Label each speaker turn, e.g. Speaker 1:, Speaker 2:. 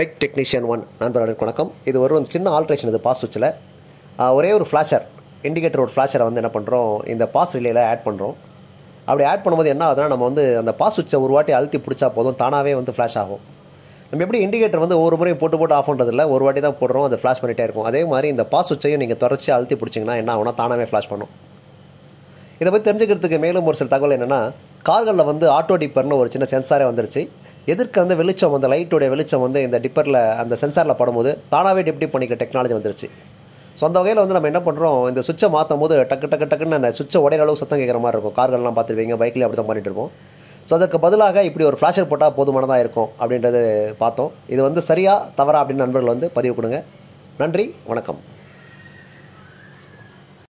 Speaker 1: bike technician one நண்பர்களுக்கு வணக்கம் இது ஒரு சின்ன ஆல்ட்ரேஷன் இது பாஸ் சுவிட்சில் ஒரே ஒரு ஃப்ளாஷர் இண்டிகேட்டர் ஒரு ஃப்ளாஷரை வந்து என்ன பண்ணுறோம் இந்த பாஸ் ரிலேயில் ஆட் பண்ணுறோம் அப்படி ஆட் பண்ணும்போது என்ன ஆகுதுன்னா நம்ம வந்து அந்த பாஸ் சுவிட்சை ஒரு வாட்டி அழுத்தி பிடிச்சா போதும் தானாகவே வந்து ஃப்ளாஷ் ஆகும் நம்ம எப்படி இண்டிகேட்டர் வந்து ஒவ்வொரு முறையும் போட்டு போட்டு ஆஃப் பண்ணுறதில்ல ஒரு வாட்டி தான் போடுறோம் அது ஃப்ளாஷ் பண்ணிகிட்டே இருக்கும் அதே மாதிரி இந்த பாஸ் சுவிட்சையும் நீங்கள் தொடர்ச்சி அழுத்தி பிடிச்சிங்கன்னா என்ன ஆகுனா தானாகவே ஃப்ளாஷ் பண்ணும் இதை பற்றி தெரிஞ்சுக்கிறதுக்கு மேலும் ஒரு சில தகவல் என்னென்னா கார்களில் வந்து ஆட்டோ டிப்பர்னு ஒரு சின்ன சென்சாரே வந்துருச்சு எதிர்க்க வந்து வெளிச்சம் அந்த லைட்டுடைய வெளிச்சம் வந்து இந்த டிப்பரில் அந்த சென்சாரில் படும்போது தானாகவே டிப்டி பண்ணிக்கிற டெக்னாலஜி வந்துருச்சு ஸோ அந்த வகையில் வந்து நம்ம என்ன பண்ணுறோம் இந்த சுவிட்சை மாற்றும் போது டக்கு டக்கு டக்குன்னு அந்த சுவிட்சை உடைய அளவு சத்தம் கேட்குற மாதிரி இருக்கும் கார்கள்லாம் பார்த்துருவீங்க பைக்லேயே அப்படி தான் பண்ணிட்டு இருப்போம் ஸோ அதற்கு பதிலாக இப்படி ஒரு ஃப்ளாஷர் போட்டால் போதுமானதாக இருக்கும் அப்படின்றது பார்த்தோம் இது வந்து சரியாக தவறா அப்படின்னு நண்பர்கள் வந்து பதிவு கொடுங்க நன்றி வணக்கம்